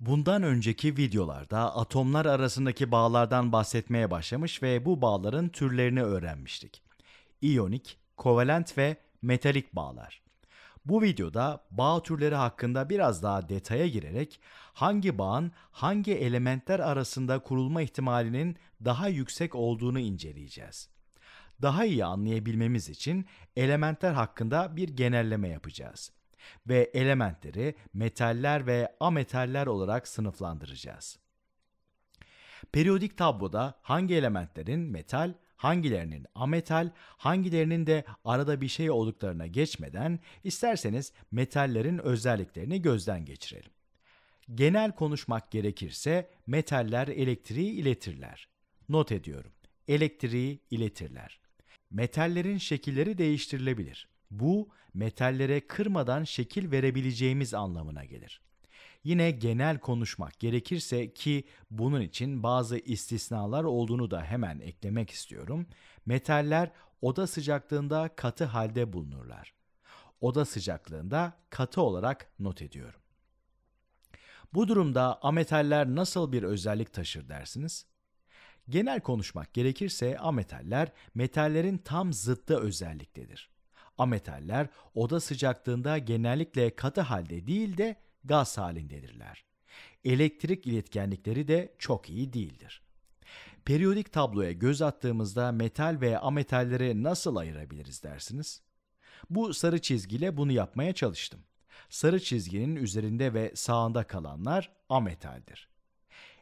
Bundan önceki videolarda atomlar arasındaki bağlardan bahsetmeye başlamış ve bu bağların türlerini öğrenmiştik. İyonik, kovalent ve metalik bağlar. Bu videoda bağ türleri hakkında biraz daha detaya girerek hangi bağın hangi elementler arasında kurulma ihtimalinin daha yüksek olduğunu inceleyeceğiz. Daha iyi anlayabilmemiz için elementler hakkında bir genelleme yapacağız ve elementleri metaller ve ametaller olarak sınıflandıracağız. Periyodik tabloda hangi elementlerin metal, hangilerinin ametal, hangilerinin de arada bir şey olduklarına geçmeden isterseniz metallerin özelliklerini gözden geçirelim. Genel konuşmak gerekirse metaller elektriği iletirler. Not ediyorum. Elektriği iletirler. Metallerin şekilleri değiştirilebilir. Bu metallere kırmadan şekil verebileceğimiz anlamına gelir. Yine genel konuşmak gerekirse ki bunun için bazı istisnalar olduğunu da hemen eklemek istiyorum. Metaller oda sıcaklığında katı halde bulunurlar. Oda sıcaklığında katı olarak not ediyorum. Bu durumda ametaller nasıl bir özellik taşır dersiniz? Genel konuşmak gerekirse ametaller metallerin tam zıttı özelliktedir. Ametaller oda sıcaklığında genellikle katı halde değil de gaz halindedirler. Elektrik iletkenlikleri de çok iyi değildir. Periyodik tabloya göz attığımızda metal ve ametalleri nasıl ayırabiliriz dersiniz? Bu sarı çizgiyle bunu yapmaya çalıştım. Sarı çizginin üzerinde ve sağında kalanlar ametaldir.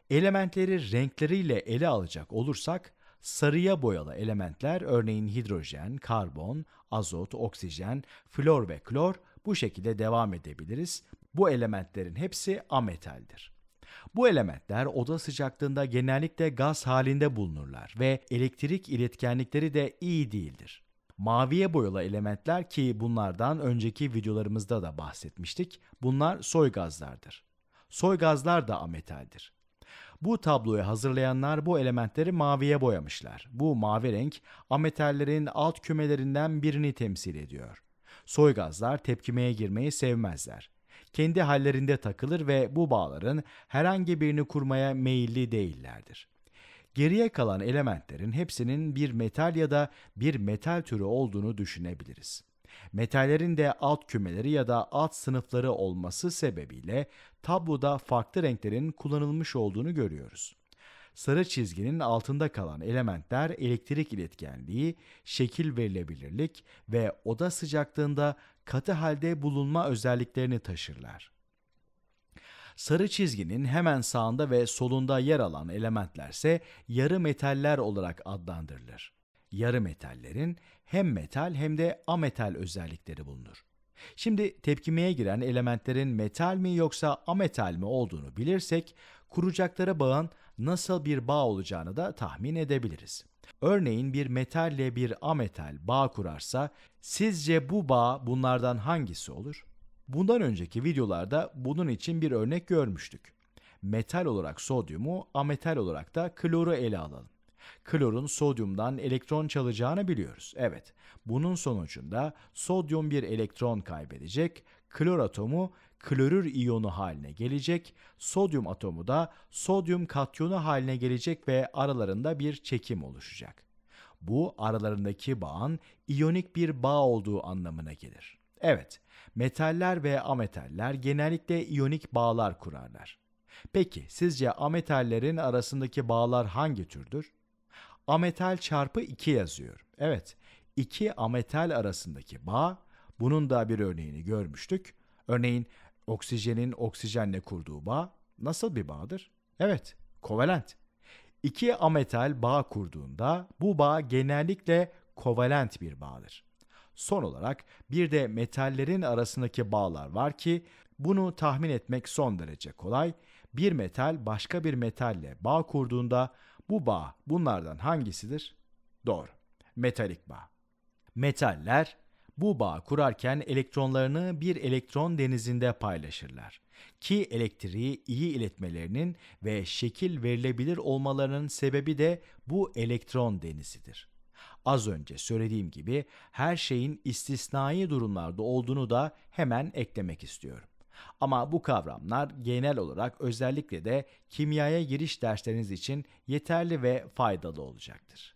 Elementleri renkleriyle ele alacak olursak Sarıya boyalı elementler örneğin hidrojen, karbon, azot, oksijen, flor ve klor bu şekilde devam edebiliriz. Bu elementlerin hepsi ametaldir. Bu elementler oda sıcaklığında genellikle gaz halinde bulunurlar ve elektrik iletkenlikleri de iyi değildir. Maviye boyalı elementler ki bunlardan önceki videolarımızda da bahsetmiştik. Bunlar soy gazlardır. Soy gazlar da ametaldir. Bu tabloyu hazırlayanlar bu elementleri maviye boyamışlar. Bu mavi renk ametallerin alt kümelerinden birini temsil ediyor. Soygazlar tepkimeye girmeyi sevmezler. Kendi hallerinde takılır ve bu bağların herhangi birini kurmaya meyilli değillerdir. Geriye kalan elementlerin hepsinin bir metal ya da bir metal türü olduğunu düşünebiliriz. Metallerin de alt kümeleri ya da alt sınıfları olması sebebiyle tabloda farklı renklerin kullanılmış olduğunu görüyoruz. Sarı çizginin altında kalan elementler elektrik iletkenliği, şekil verilebilirlik ve oda sıcaklığında katı halde bulunma özelliklerini taşırlar. Sarı çizginin hemen sağında ve solunda yer alan elementlerse yarı metaller olarak adlandırılır yarı metallerin hem metal hem de ametal özellikleri bulunur. Şimdi tepkimeye giren elementlerin metal mi yoksa ametal mi olduğunu bilirsek, kuracaklara bağın nasıl bir bağ olacağını da tahmin edebiliriz. Örneğin bir metalle bir ametal bağ kurarsa, sizce bu bağ bunlardan hangisi olur? Bundan önceki videolarda bunun için bir örnek görmüştük. Metal olarak sodyumu, ametal olarak da kloru ele alalım. Klorun sodyumdan elektron çalacağını biliyoruz. Evet, bunun sonucunda sodyum bir elektron kaybedecek, klor atomu klorür iyonu haline gelecek, sodyum atomu da sodyum katyonu haline gelecek ve aralarında bir çekim oluşacak. Bu aralarındaki bağın iyonik bir bağ olduğu anlamına gelir. Evet, metaller ve ametaller genellikle iyonik bağlar kurarlar. Peki sizce ametallerin arasındaki bağlar hangi türdür? ametal çarpı 2 yazıyorum. Evet, iki ametal arasındaki bağ, bunun da bir örneğini görmüştük. Örneğin oksijenin oksijenle kurduğu bağ nasıl bir bağdır? Evet, kovalent. İki ametal bağ kurduğunda bu bağ genellikle kovalent bir bağdır. Son olarak bir de metallerin arasındaki bağlar var ki bunu tahmin etmek son derece kolay. Bir metal başka bir metalle bağ kurduğunda bu bağ bunlardan hangisidir? Doğru. Metalik bağ. Metaller bu bağ kurarken elektronlarını bir elektron denizinde paylaşırlar ki elektriği iyi iletmelerinin ve şekil verilebilir olmalarının sebebi de bu elektron denizidir. Az önce söylediğim gibi her şeyin istisnai durumlarda olduğunu da hemen eklemek istiyorum. Ama bu kavramlar genel olarak özellikle de kimyaya giriş dersleriniz için yeterli ve faydalı olacaktır.